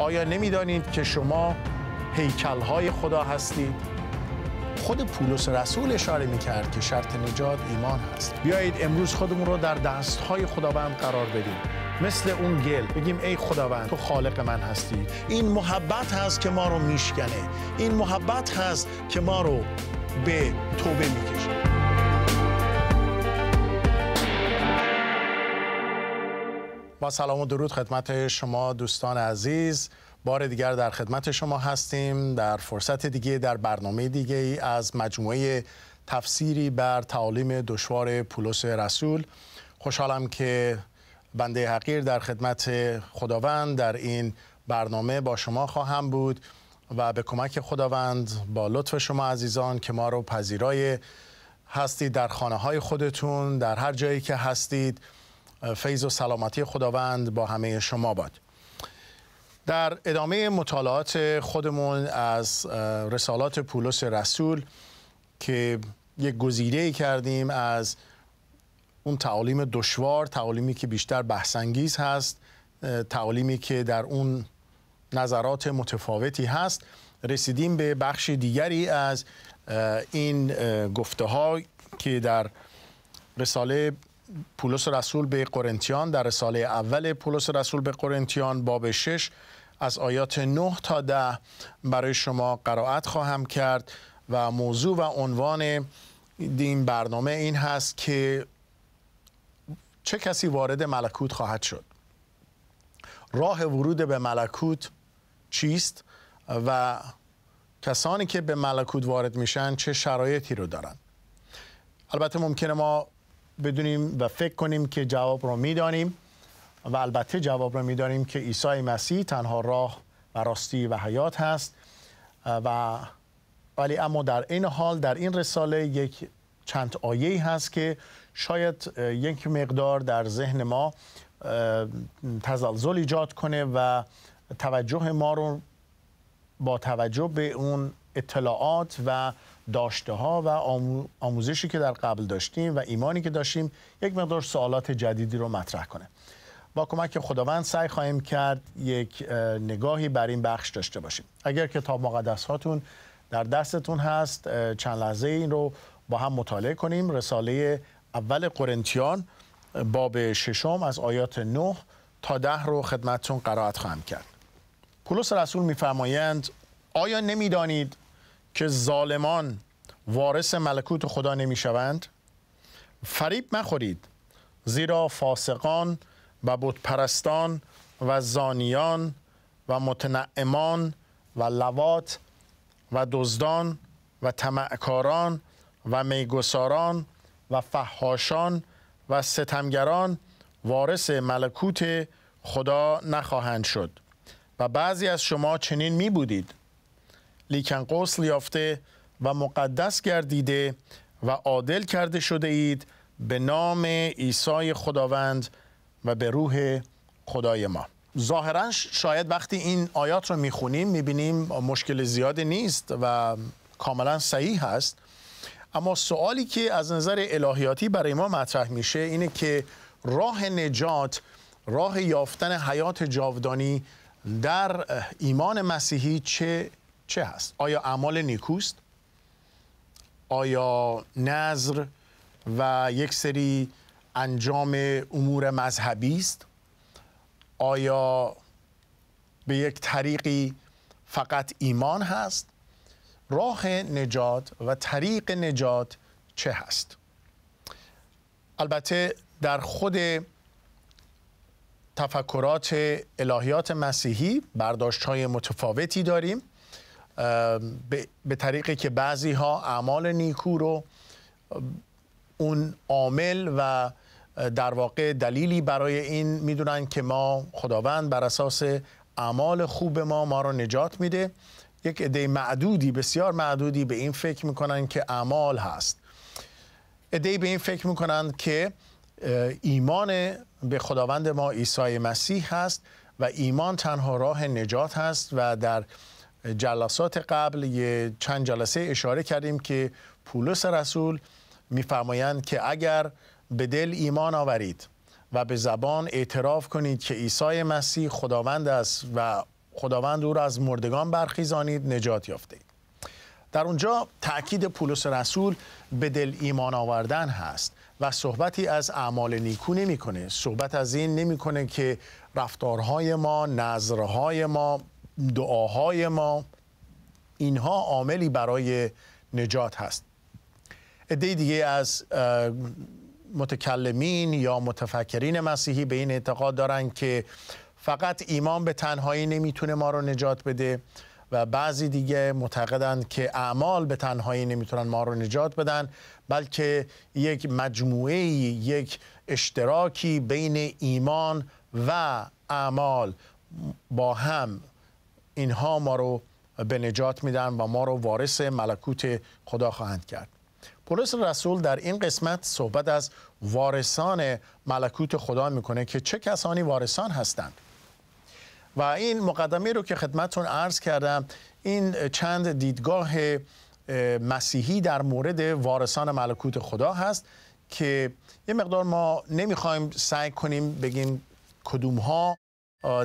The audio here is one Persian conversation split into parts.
آیا نمیدانید که شما هیکلهای خدا هستید؟ خود پولس رسول اشاره می کرد که شرط نجات ایمان هست بیایید امروز خودمون رو در دستهای خداوند قرار بدیم مثل اون گل بگیم ای خداوند تو خالق من هستی این محبت هست که ما رو میشکنه این محبت هست که ما رو به توبه میکشه با سلام و درود خدمت شما دوستان عزیز بار دیگر در خدمت شما هستیم در فرصت دیگه در برنامه دیگه ای از مجموعه تفسیری بر تعالیم دشوار پولس رسول خوشحالم که بنده حقیر در خدمت خداوند در این برنامه با شما خواهم بود و به کمک خداوند با لطف شما عزیزان که ما رو پذیرای هستید در خانه های خودتون در هر جایی که هستید فیض و سلامتی خداوند با همه شما باد در ادامه مطالعات خودمون از رسالات پولس رسول که یک گزیده کردیم از اون تعالیم دشوار تعالیمی که بیشتر بحثانگیز هست تعالیمی که در اون نظرات متفاوتی هست رسیدیم به بخش دیگری از این گفته ها که در رساله پولس رسول به قرنتیان در رساله اول پولس رسول به قرنتیان باب 6 از آیات 9 تا 10 برای شما قرائت خواهم کرد و موضوع و عنوان این برنامه این هست که چه کسی وارد ملکوت خواهد شد راه ورود به ملکوت چیست و کسانی که به ملکوت وارد میشن چه شرایطی رو دارن البته ممکنه ما بدونیم و فکر کنیم که جواب را میدانیم و البته جواب رو میدانیم که عیسی مسیح تنها راه و راستی و حیات هست و ولی اما در این حال در این رساله یک چند آیه هست که شاید یک مقدار در ذهن ما تزلزل ایجاد کنه و توجه ما رو با توجه به اون اطلاعات و داشته ها و آموزشی که در قبل داشتیم و ایمانی که داشتیم یک مقدار سوالات جدیدی رو مطرح کنه با کمک خداوند سعی خواهیم کرد یک نگاهی بر این بخش داشته باشیم اگر کتاب مقدس هاتون در دستتون هست چند لحظه این رو با هم مطالعه کنیم رساله اول قرنتیان باب ششم از آیات 9 تا ده رو خدمتتون قرائت خواهم کرد پولس رسول میفرمایند آیا نمیدانید که ظالمان وارث ملکوت خدا نمیشوند فریب مخورید زیرا فاسقان و بودپرستان و زانیان و متنعمان و لوات و دزدان و تمعکاران و میگساران و فحاشان و ستمگران وارث ملکوت خدا نخواهند شد و بعضی از شما چنین می بودید لیکن قسل یافته و مقدس گردیده و عادل کرده شده اید به نام عیسی خداوند و به روح خدای ما ظاهرا شاید وقتی این آیات رو میخونیم میبینیم مشکل زیادی نیست و کاملا صحیح هست اما سوالی که از نظر الهیاتی برای ما مطرح میشه اینه که راه نجات راه یافتن حیات جاودانی در ایمان مسیحی چه چه هست آیا اعمال نیکوست آیا نظر و یک سری انجام امور مذهبی است آیا به یک طریقی فقط ایمان هست راه نجات و طریق نجات چه هست البته در خود تفکرات الهیات مسیحی برداشت های متفاوتی داریم به طریقی که بعضی ها اعمال نیکو رو اون عامل و در واقع دلیلی برای این میدونن که ما خداوند بر اساس اعمال خوب ما ما رو نجات میده یک عده معدودی بسیار معدودی به این فکر میکنن که اعمال هست عده به این فکر میکنن که ایمان به خداوند ما عیسی مسیح هست و ایمان تنها راه نجات هست و در جلسات قبل یه چند جلسه اشاره کردیم که پولس رسول میفرمایند که اگر به دل ایمان آورید و به زبان اعتراف کنید که عیسی مسیح خداوند است و خداوند او را از مردگان برخیزانید نجات یافته در اونجا تاکید پولس رسول به دل ایمان آوردن هست و صحبتی از اعمال نیکو نمیکنه صحبت از این نمیکنه که رفتارهای ما نظرهای ما دعاهای ما اینها عاملی برای نجات هست عده دیگه از متکلمین یا متفکرین مسیحی به این اعتقاد دارن که فقط ایمان به تنهایی نمیتونه ما رو نجات بده و بعضی دیگه معتقدند که اعمال به تنهایی نمیتونن ما رو نجات بدن بلکه یک مجموعه یک اشتراکی بین ایمان و اعمال با هم اینها ما رو به نجات میدن و ما رو وارث ملکوت خدا خواهند کرد پولس رسول در این قسمت صحبت از وارثان ملکوت خدا میکنه که چه کسانی وارثان هستند و این مقدمه رو که خدمتون عرض کردم این چند دیدگاه مسیحی در مورد وارثان ملکوت خدا هست که یه مقدار ما نمیخوایم سعی کنیم بگیم کدوم ها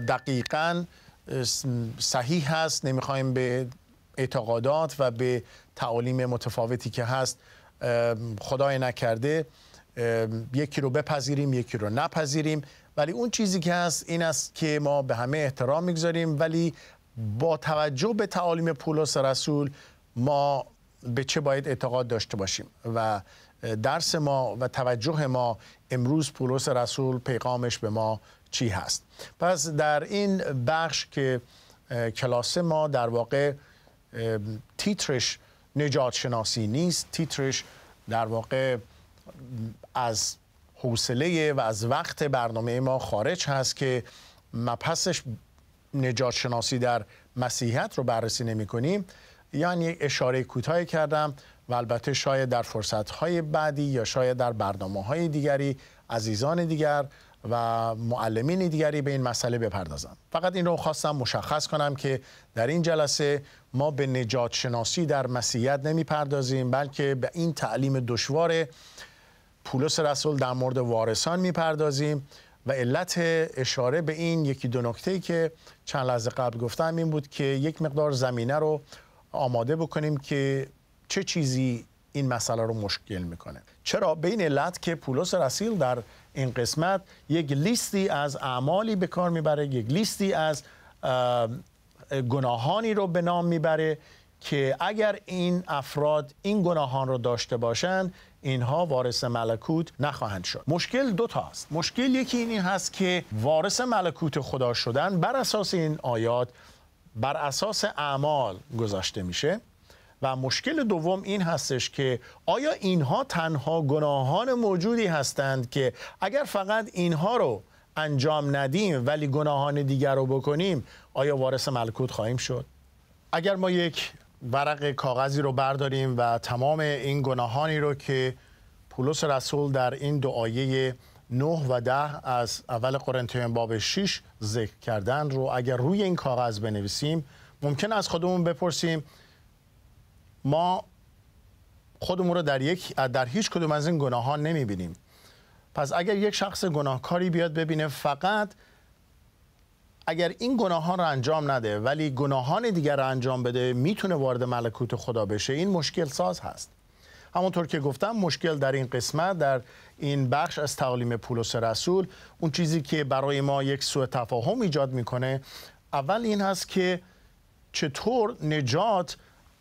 دقیقاً صحیح هست نمیخوایم به اعتقادات و به تعالیم متفاوتی که هست خدای نکرده یکی رو بپذیریم یکی رو نپذیریم ولی اون چیزی که هست این است که ما به همه احترام میگذاریم ولی با توجه به تعالیم پولس رسول ما به چه باید اعتقاد داشته باشیم و درس ما و توجه ما امروز پولس رسول پیغامش به ما چی هست پس در این بخش که کلاس ما در واقع تیترش نجات شناسی نیست تیترش در واقع از حوصله و از وقت برنامه ما خارج هست که مپسش نجات شناسی در مسیحیت رو بررسی نمی کنیم یعنی اشاره کوتاهی کردم و البته شاید در فرصت‌های بعدی یا شاید در برنامه های دیگری عزیزان دیگر و معلمین دیگری به این مسئله بپردازند فقط این رو خواستم مشخص کنم که در این جلسه ما به نجات شناسی در مسیحیت نمیپردازیم بلکه به این تعلیم دشوار پولس رسول در مورد وارثان میپردازیم و علت اشاره به این یکی دو نکته که چند لحظه قبل گفتم این بود که یک مقدار زمینه رو آماده بکنیم که چه چیزی این مسئله رو مشکل میکنه چرا به این علت که پولس رسیل در این قسمت یک لیستی از اعمالی به کار میبره یک لیستی از گناهانی رو به نام میبره که اگر این افراد این گناهان رو داشته باشند اینها وارث ملکوت نخواهند شد مشکل دو تاست مشکل یکی این هست که وارث ملکوت خدا شدن بر اساس این آیات بر اساس اعمال گذاشته میشه و مشکل دوم این هستش که آیا اینها تنها گناهان موجودی هستند که اگر فقط اینها رو انجام ندیم ولی گناهان دیگر رو بکنیم آیا وارث ملکوت خواهیم شد اگر ما یک ورق کاغذی رو برداریم و تمام این گناهانی رو که پولس رسول در این دعایه 9 و ده از اول قرنتیان باب 6 ذکر کردن رو اگر روی این کاغذ بنویسیم ممکن است خودمون بپرسیم ما خودمون رو در یک در هیچ کدوم از این گناه ها نمی بینیم پس اگر یک شخص گناهکاری بیاد ببینه فقط اگر این گناهان رو انجام نده ولی گناهان دیگر رو انجام بده میتونه وارد ملکوت خدا بشه این مشکل ساز هست همونطور که گفتم مشکل در این قسمت در این بخش از تعالیم پولس رسول اون چیزی که برای ما یک سوء تفاهم ایجاد میکنه اول این هست که چطور نجات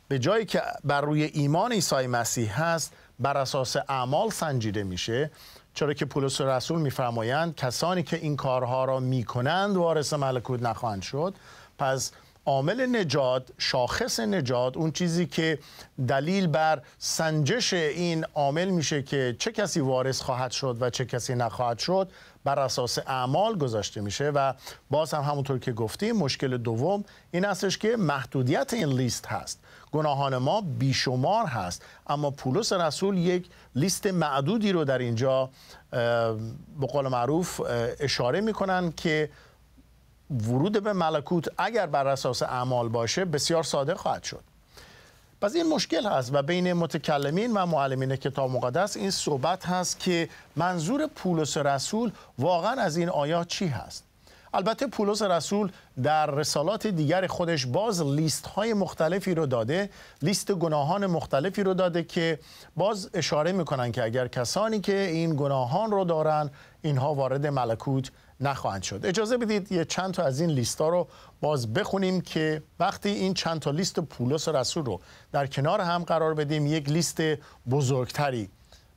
به جایی که بر روی ایمان عیسی مسیح هست بر اساس اعمال سنجیده میشه چرا که پولس رسول میفرمایند کسانی که این کارها را میکنند وارث ملکوت نخواهند شد پس عامل نجات شاخص نجات اون چیزی که دلیل بر سنجش این عامل میشه که چه کسی وارث خواهد شد و چه کسی نخواهد شد بر اساس اعمال گذاشته میشه و باز هم همونطور که گفتیم مشکل دوم این استش که محدودیت این لیست هست گناهان ما بیشمار هست اما پولس رسول یک لیست معدودی رو در اینجا به قول معروف اشاره میکنن که ورود به ملکوت اگر بر اساس اعمال باشه بسیار ساده خواهد شد پس این مشکل هست و بین متکلمین و معلمین کتاب مقدس این صحبت هست که منظور پولس رسول واقعا از این آیات چی هست البته پولس رسول در رسالات دیگر خودش باز لیست های مختلفی رو داده لیست گناهان مختلفی رو داده که باز اشاره میکنن که اگر کسانی که این گناهان رو دارن اینها وارد ملکوت نخواهند شد اجازه بدید یه چند تا از این لیست ها رو باز بخونیم که وقتی این چند تا لیست پولس رسول رو در کنار هم قرار بدیم یک لیست بزرگتری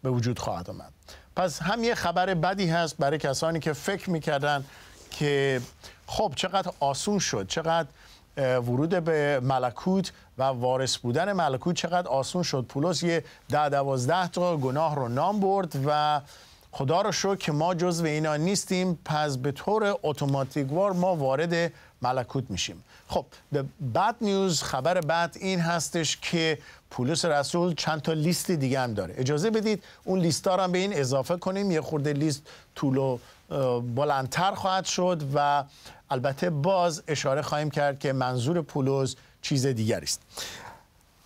به وجود خواهد آمد پس هم یه خبر بدی هست برای کسانی که فکر میکردن که خب چقدر آسون شد چقدر ورود به ملکوت و وارث بودن ملکوت چقدر آسون شد پولس یه ده دوازده تا گناه رو نام برد و خدا رو شکر که ما جزو اینا نیستیم پس به طور اتوماتیکوار ما وارد ملکوت میشیم خب بد نیوز خبر بعد این هستش که پولس رسول چند تا لیست دیگه هم داره اجازه بدید اون لیستا رو به این اضافه کنیم یه خورده لیست طول بلندتر خواهد شد و البته باز اشاره خواهیم کرد که منظور پولس چیز دیگری است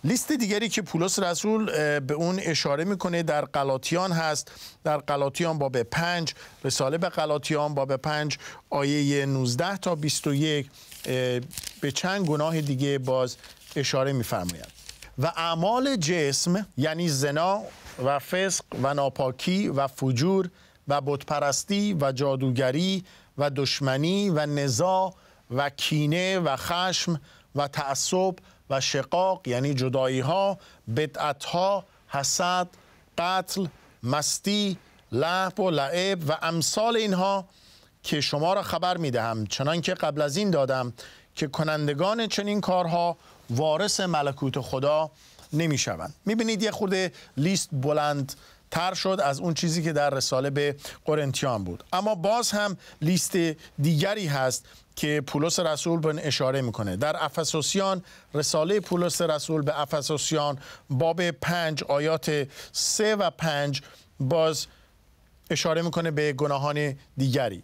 لیست دیگری که پولس رسول به اون اشاره میکنه در قلاتیان هست در قلاتیان باب پنج رساله به قلاتیان باب پنج آیه 19 تا 21 به چند گناه دیگه باز اشاره میفرماید و اعمال جسم یعنی زنا و فسق و ناپاکی و فجور و بتپرستی و جادوگری و دشمنی و نزاع و کینه و خشم و تعصب و شقاق یعنی جدایی ها بدعت ها حسد قتل مستی لحب و لعب و امثال اینها که شما را خبر می دهم چنان قبل از این دادم که کنندگان چنین کارها وارث ملکوت خدا نمی شوند می بینید یه خورده لیست بلند تر شد از اون چیزی که در رساله به قرنتیان بود اما باز هم لیست دیگری هست که پولس رسول به اشاره میکنه در افسوسیان رساله پولس رسول به افسوسیان باب پنج آیات سه و پنج باز اشاره میکنه به گناهان دیگری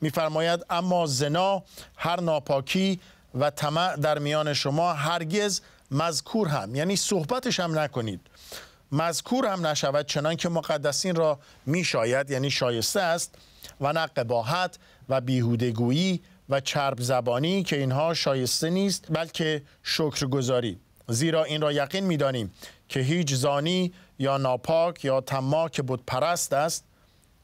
میفرماید اما زنا هر ناپاکی و طمع در میان شما هرگز مذکور هم یعنی صحبتش هم نکنید مذکور هم نشود چنان که مقدسین را میشاید یعنی شایسته است و نه قباحت و بیهودگویی و چرب زبانی که اینها شایسته نیست بلکه شکرگزاری زیرا این را یقین میدانیم که هیچ زانی یا ناپاک یا که بود پرست است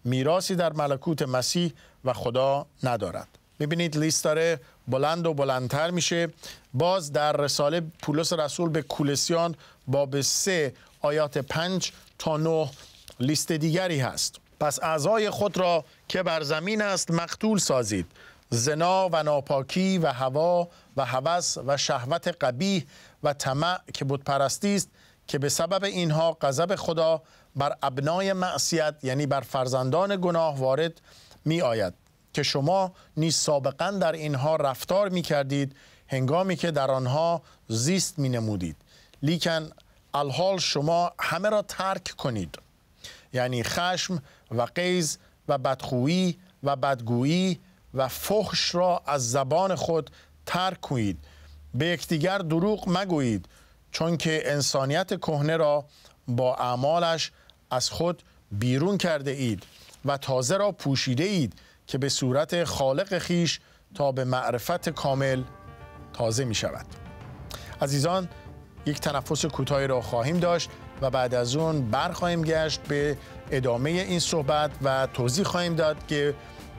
میراسی در ملکوت مسیح و خدا ندارد میبینید لیست داره بلند و بلندتر میشه باز در رساله پولس رسول به کولسیان باب سه آیات پنج تا نه لیست دیگری هست پس اعضای خود را که بر زمین است مقتول سازید زنا و ناپاکی و هوا و هوس و شهوت قبیح و طمع که پرستی است که به سبب اینها غضب خدا بر ابنای معصیت یعنی بر فرزندان گناه وارد می آید که شما نیز سابقا در اینها رفتار می کردید هنگامی که در آنها زیست می نمودید لیکن الحال شما همه را ترک کنید یعنی خشم و قیز و بدخویی و بدگویی و فخش را از زبان خود ترک کنید به یکدیگر دروغ مگویید چون که انسانیت کهنه را با اعمالش از خود بیرون کرده اید و تازه را پوشیده اید که به صورت خالق خیش تا به معرفت کامل تازه می شود عزیزان یک تنفس کوتاهی را خواهیم داشت و بعد از اون برخواهیم گشت به ادامه این صحبت و توضیح خواهیم داد که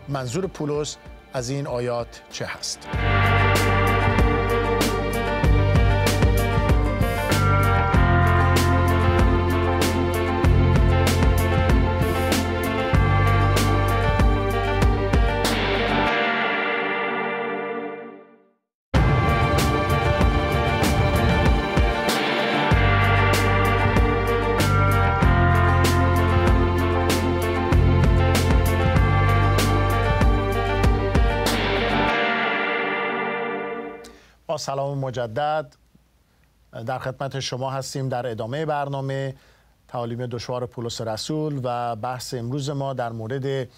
منظور پولس از این آیات چه هست؟ سلام مجدد در خدمت شما هستیم در ادامه برنامه تعالیم دشوار پولس رسول و بحث امروز ما در مورد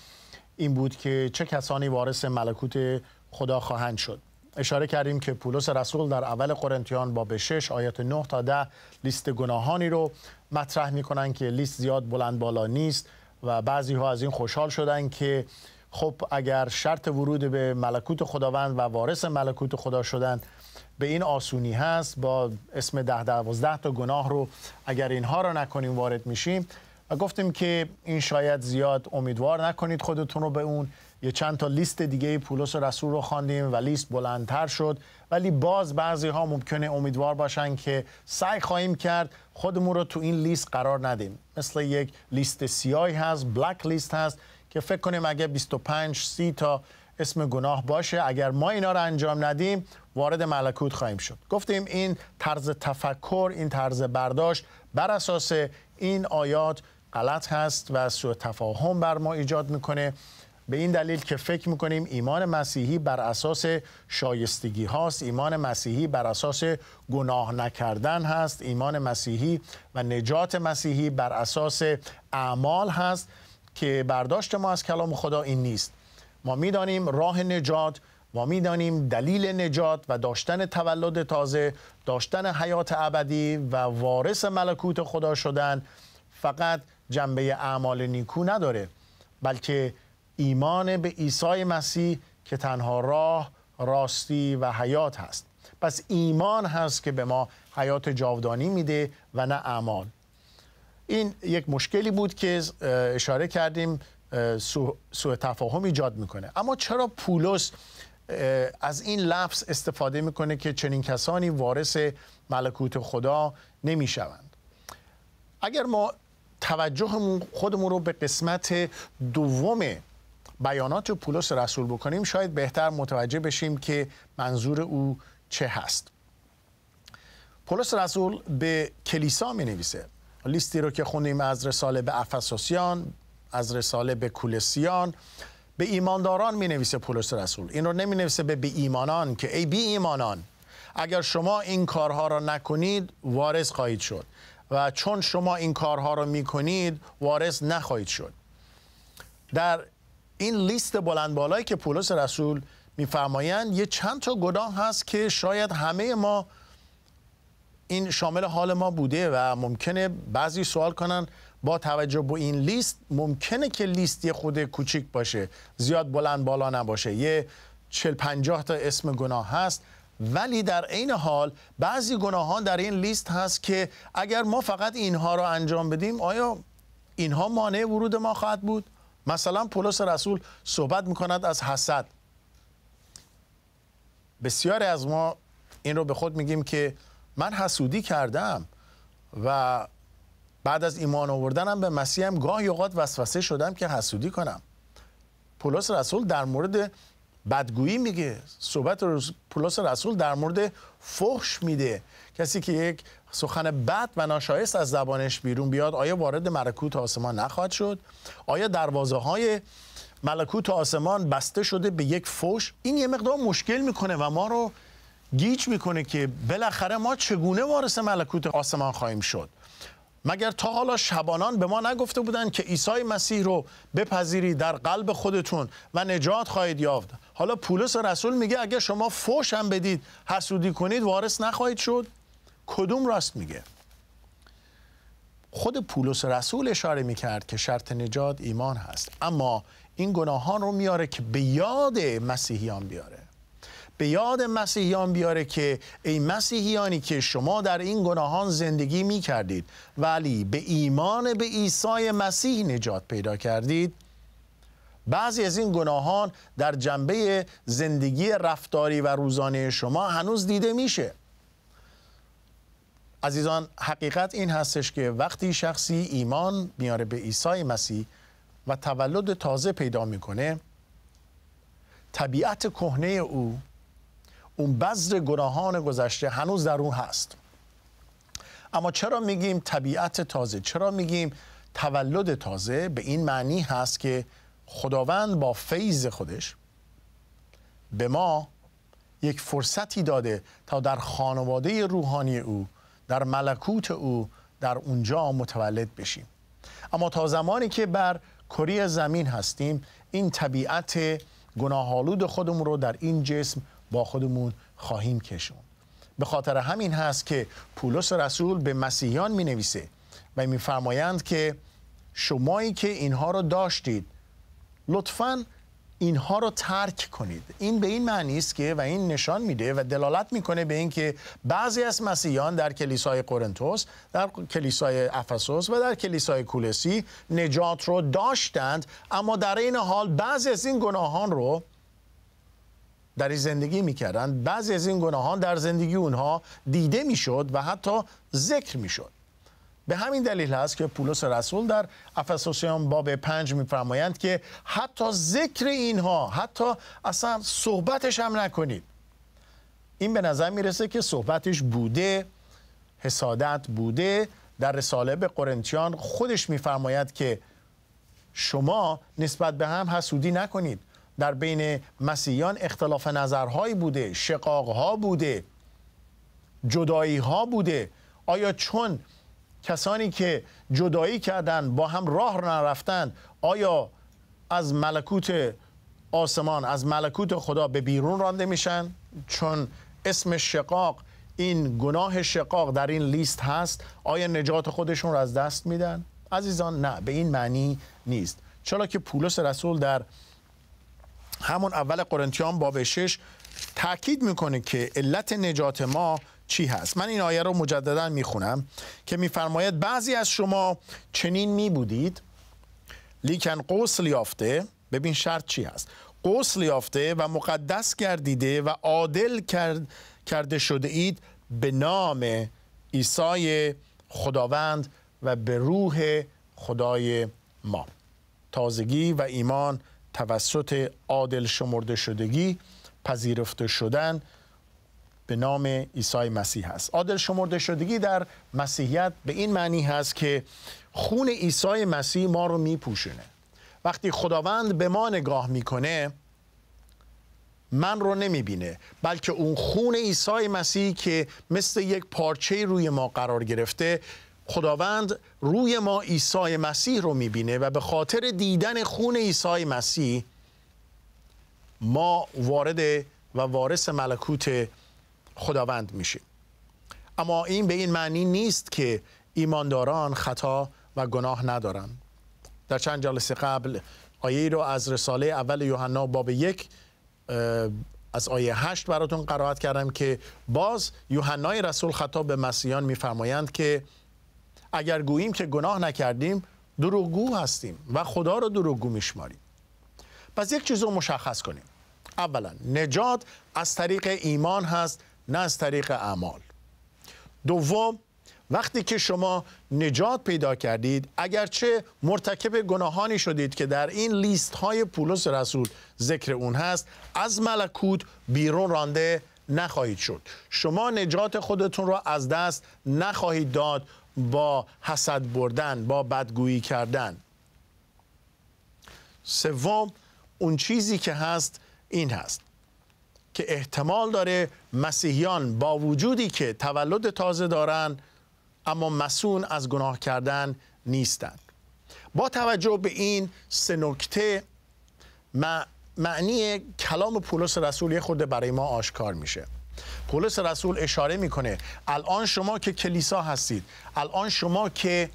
این بود که چه کسانی وارث ملکوت خدا خواهند شد اشاره کردیم که پولس رسول در اول قرنتیان باب 6 آیات 9 تا 10 لیست گناهانی رو مطرح می کنند که لیست زیاد بلند بالا نیست و بعضی ها از این خوشحال شدند که خب اگر شرط ورود به ملکوت خداوند و وارث ملکوت خدا شدند به این آسونی هست با اسم ده دوازده تا گناه رو اگر اینها رو نکنیم وارد میشیم و گفتیم که این شاید زیاد امیدوار نکنید خودتون رو به اون یه چند تا لیست دیگه پولس رسول رو خواندیم و لیست بلندتر شد ولی باز بعضی ها ممکنه امیدوار باشن که سعی خواهیم کرد خودمون رو تو این لیست قرار ندیم مثل یک لیست سیاهی هست بلک لیست هست که فکر کنیم اگه 25 30 تا اسم گناه باشه اگر ما اینا رو انجام ندیم وارد ملکوت خواهیم شد گفتیم این طرز تفکر این طرز برداشت بر اساس این آیات غلط هست و سوء تفاهم بر ما ایجاد میکنه به این دلیل که فکر میکنیم ایمان مسیحی بر اساس شایستگی هاست ایمان مسیحی بر اساس گناه نکردن هست ایمان مسیحی و نجات مسیحی بر اساس اعمال هست که برداشت ما از کلام خدا این نیست ما میدانیم راه نجات ما میدانیم دلیل نجات و داشتن تولد تازه داشتن حیات ابدی و وارث ملکوت خدا شدن فقط جنبه اعمال نیکو نداره بلکه ایمان به عیسی مسیح که تنها راه راستی و حیات هست پس ایمان هست که به ما حیات جاودانی میده و نه اعمال این یک مشکلی بود که اشاره کردیم سوء تفاهم ایجاد میکنه اما چرا پولس از این لفظ استفاده میکنه که چنین کسانی وارث ملکوت خدا نمیشوند اگر ما توجهمون خودمون رو به قسمت دوم بیانات پولس رسول بکنیم شاید بهتر متوجه بشیم که منظور او چه هست پولس رسول به کلیسا می نویسه لیستی رو که خوندیم از رساله به افسوسیان از رساله به کولسیان به ایمانداران می نویسه پولس رسول این رو نمی نویسه به بی ایمانان که ای بی ایمانان اگر شما این کارها را نکنید وارث خواهید شد و چون شما این کارها را می کنید وارث نخواهید شد در این لیست بلند بالایی که پولس رسول میفرمایند یه چند تا گناه هست که شاید همه ما این شامل حال ما بوده و ممکنه بعضی سوال کنن با توجه به این لیست ممکنه که لیست یه خود کوچیک باشه زیاد بلند بالا نباشه یه چل پنجاه تا اسم گناه هست ولی در عین حال بعضی گناهان در این لیست هست که اگر ما فقط اینها رو انجام بدیم آیا اینها مانع ورود ما خواهد بود مثلا پولس رسول صحبت میکند از حسد بسیاری از ما این رو به خود میگیم که من حسودی کردم و بعد از ایمان آوردنم به مسیح هم گاهی اوقات وسوسه شدم که حسودی کنم پولس رسول در مورد بدگویی میگه صحبت پولس رسول در مورد فحش میده کسی که یک سخن بد و ناشایست از زبانش بیرون بیاد آیا وارد ملکوت آسمان نخواهد شد آیا دروازه های ملکوت آسمان بسته شده به یک فوش این یه مقدار مشکل میکنه و ما رو گیج میکنه که بالاخره ما چگونه وارث ملکوت آسمان خواهیم شد مگر تا حالا شبانان به ما نگفته بودند که عیسی مسیح رو بپذیری در قلب خودتون و نجات خواهید یافت حالا پولس رسول میگه اگه شما فوش هم بدید حسودی کنید وارث نخواهید شد کدوم راست میگه خود پولس رسول اشاره میکرد که شرط نجات ایمان هست اما این گناهان رو میاره که به یاد مسیحیان بیاره به یاد مسیحیان بیاره که ای مسیحیانی که شما در این گناهان زندگی می کردید ولی به ایمان به عیسی مسیح نجات پیدا کردید بعضی از این گناهان در جنبه زندگی رفتاری و روزانه شما هنوز دیده میشه عزیزان حقیقت این هستش که وقتی شخصی ایمان میاره به عیسی مسیح و تولد تازه پیدا میکنه طبیعت کهنه او اون بذر گناهان گذشته هنوز در اون هست اما چرا میگیم طبیعت تازه چرا میگیم تولد تازه به این معنی هست که خداوند با فیض خودش به ما یک فرصتی داده تا در خانواده روحانی او در ملکوت او در اونجا متولد بشیم اما تا زمانی که بر کره زمین هستیم این طبیعت گناهالود خودمون رو در این جسم با خودمون خواهیم کشون به خاطر همین هست که پولس رسول به مسیحیان می نویسه و میفرمایند که شمایی که اینها رو داشتید لطفاً اینها رو ترک کنید این به این معنی است که و این نشان میده و دلالت میکنه به اینکه بعضی از مسیحیان در کلیسای قرنتوس در کلیسای افسوس و در کلیسای کولسی نجات رو داشتند اما در این حال بعضی از این گناهان رو در این زندگی میکردن بعضی از این گناهان در زندگی اونها دیده میشد و حتی ذکر میشد به همین دلیل هست که پولس رسول در افسوسیان باب پنج میفرمایند که حتی ذکر اینها حتی اصلا صحبتش هم نکنید این به نظر میرسه که صحبتش بوده حسادت بوده در رساله به قرنتیان خودش میفرماید که شما نسبت به هم حسودی نکنید در بین مسیحیان اختلاف نظرهایی بوده شقاقها بوده جدایی ها بوده آیا چون کسانی که جدایی کردند با هم راه نرفتند آیا از ملکوت آسمان از ملکوت خدا به بیرون رانده میشن چون اسم شقاق این گناه شقاق در این لیست هست آیا نجات خودشون را از دست میدن عزیزان نه به این معنی نیست چرا که پولس رسول در همون اول قرنتیان باب 6 تاکید میکنه که علت نجات ما چی هست من این آیه رو مجددا میخونم که میفرماید بعضی از شما چنین می بودید لیکن قسل یافته ببین شرط چی هست قسل یافته و مقدس گردیده و عادل کرد، کرده شده اید به نام عیسای خداوند و به روح خدای ما تازگی و ایمان توسط عادل شمرده شدگی پذیرفته شدن به نام عیسی مسیح است عادل شمرده شدگی در مسیحیت به این معنی هست که خون عیسی مسیح ما رو میپوشونه وقتی خداوند به ما نگاه میکنه من رو نمیبینه بلکه اون خون عیسی مسیح که مثل یک پارچه روی ما قرار گرفته خداوند روی ما عیسی مسیح رو میبینه و به خاطر دیدن خون عیسی مسیح ما وارد و وارث ملکوت خداوند میشیم اما این به این معنی نیست که ایمانداران خطا و گناه ندارن در چند جلسه قبل آیه رو از رساله اول یوحنا باب یک از آیه هشت براتون قرائت کردم که باز یوحنای رسول خطاب به مسیحیان میفرمایند که اگر گوییم که گناه نکردیم دروغگو هستیم و خدا را دروغگو میشماریم پس یک چیز رو مشخص کنیم اولا نجات از طریق ایمان هست نه از طریق اعمال دوم وقتی که شما نجات پیدا کردید اگرچه مرتکب گناهانی شدید که در این لیست های پولس رسول ذکر اون هست از ملکوت بیرون رانده نخواهید شد شما نجات خودتون را از دست نخواهید داد با حسد بردن با بدگویی کردن سوم اون چیزی که هست این هست که احتمال داره مسیحیان با وجودی که تولد تازه دارن اما مسون از گناه کردن نیستند با توجه به این سه نکته معنی کلام پولس رسول خود برای ما آشکار میشه پولس رسول اشاره میکنه الان شما که کلیسا هستید الان شما که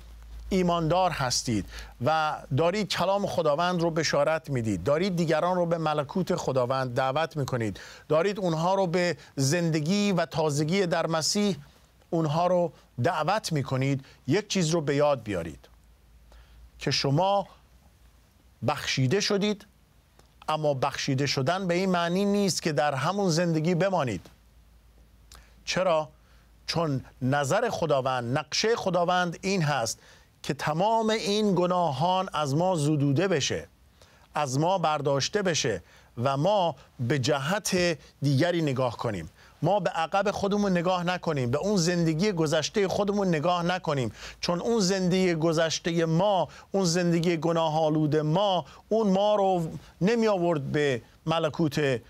ایماندار هستید و دارید کلام خداوند رو بشارت میدید دارید دیگران رو به ملکوت خداوند دعوت میکنید دارید اونها رو به زندگی و تازگی در مسیح اونها رو دعوت میکنید یک چیز رو به یاد بیارید که شما بخشیده شدید اما بخشیده شدن به این معنی نیست که در همون زندگی بمانید چرا؟ چون نظر خداوند نقشه خداوند این هست که تمام این گناهان از ما زدوده بشه از ما برداشته بشه و ما به جهت دیگری نگاه کنیم ما به عقب خودمون نگاه نکنیم به اون زندگی گذشته خودمون نگاه نکنیم چون اون زندگی گذشته ما اون زندگی گناه آلود ما اون ما رو نمی آورد به ملکوت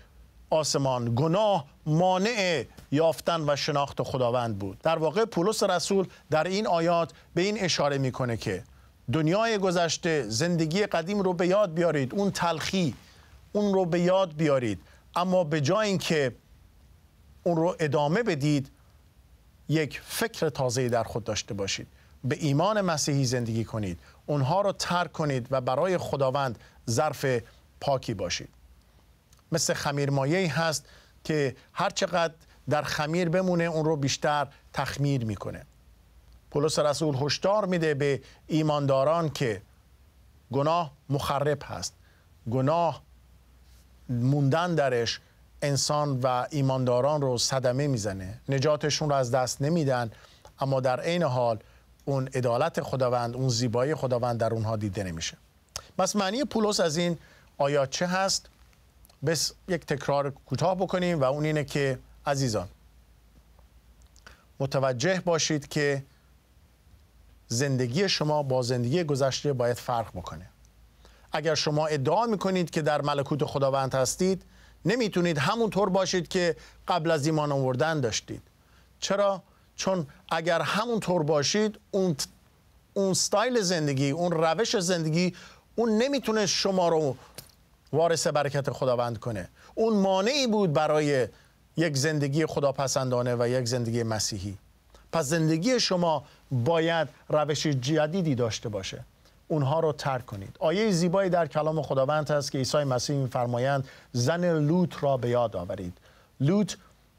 آسمان گناه مانع یافتن و شناخت خداوند بود در واقع پولس رسول در این آیات به این اشاره میکنه که دنیای گذشته زندگی قدیم رو به یاد بیارید اون تلخی اون رو به یاد بیارید اما به جای اینکه اون رو ادامه بدید یک فکر تازه در خود داشته باشید به ایمان مسیحی زندگی کنید اونها رو ترک کنید و برای خداوند ظرف پاکی باشید مثل ای هست که هر چقدر در خمیر بمونه اون رو بیشتر تخمیر میکنه پولس رسول هشدار میده به ایمانداران که گناه مخرب هست گناه موندن درش انسان و ایمانداران رو صدمه میزنه نجاتشون رو از دست نمیدن اما در عین حال اون عدالت خداوند اون زیبایی خداوند در اونها دیده نمیشه پس معنی پولس از این آیات چه هست بس یک تکرار کوتاه بکنیم و اون اینه که عزیزان متوجه باشید که زندگی شما با زندگی گذشته باید فرق بکنه اگر شما ادعا میکنید که در ملکوت خداوند هستید نمیتونید همونطور باشید که قبل از ایمان آوردن داشتید چرا؟ چون اگر همونطور باشید اون اون ستایل زندگی اون روش زندگی اون نمیتونه شما رو وارث برکت خداوند کنه اون مانعی بود برای یک زندگی خداپسندانه و یک زندگی مسیحی پس زندگی شما باید روش جدیدی داشته باشه اونها رو ترک کنید آیه زیبایی در کلام خداوند هست که عیسی مسیح میفرمایند زن لوط را به یاد آورید لوط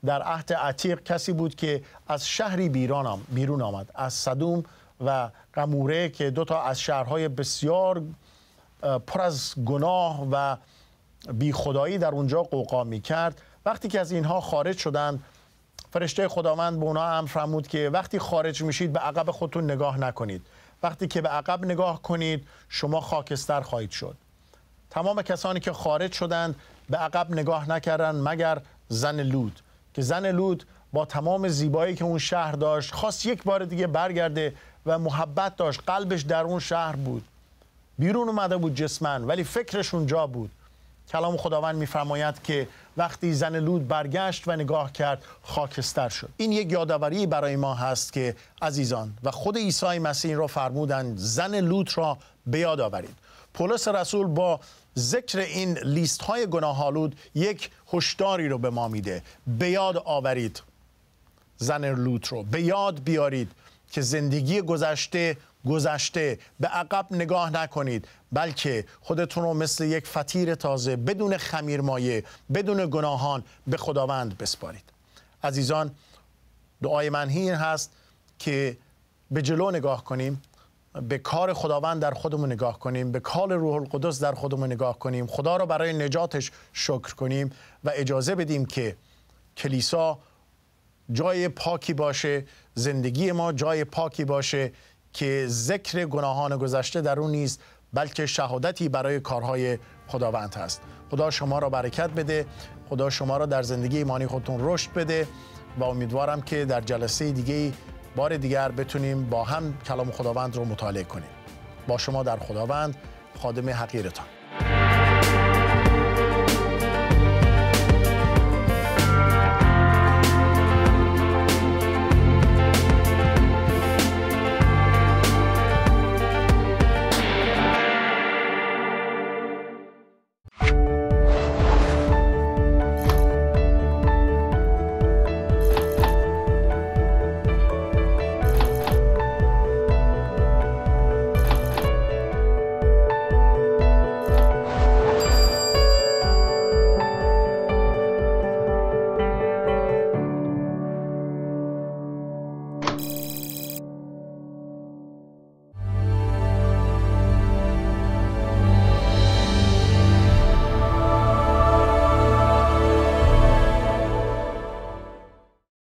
در عهد عتیق کسی بود که از شهری بیرون آمد از صدوم و قموره که دو تا از شهرهای بسیار پر از گناه و بی خدایی در اونجا قوقا می کرد وقتی که از اینها خارج شدند فرشته خداوند به اونا امر فرمود که وقتی خارج میشید به عقب خودتون نگاه نکنید وقتی که به عقب نگاه کنید شما خاکستر خواهید شد تمام کسانی که خارج شدند به عقب نگاه نکردند مگر زن لود که زن لود با تمام زیبایی که اون شهر داشت خواست یک بار دیگه برگرده و محبت داشت قلبش در اون شهر بود بیرون اومده بود جسمان ولی فکرش اونجا بود کلام خداوند میفرماید که وقتی زن لود برگشت و نگاه کرد خاکستر شد این یک یادآوری برای ما هست که عزیزان و خود عیسی مسیح را فرمودند زن لوط را به یاد آورید پولس رسول با ذکر این لیست های گناهالود یک هشداری رو به ما میده به یاد آورید زن لوت رو به یاد بیارید که زندگی گذشته گذشته به عقب نگاه نکنید بلکه خودتون رو مثل یک فتیر تازه بدون خمیر مایه بدون گناهان به خداوند بسپارید عزیزان دعای من این هست که به جلو نگاه کنیم به کار خداوند در خودمون نگاه کنیم به کار روح القدس در خودمون نگاه کنیم خدا را برای نجاتش شکر کنیم و اجازه بدیم که کلیسا جای پاکی باشه زندگی ما جای پاکی باشه که ذکر گناهان گذشته در اون نیست بلکه شهادتی برای کارهای خداوند هست خدا شما را برکت بده خدا شما را در زندگی ایمانی خودتون رشد بده و امیدوارم که در جلسه دیگه بار دیگر بتونیم با هم کلام خداوند رو مطالعه کنیم با شما در خداوند خادم حقیرتان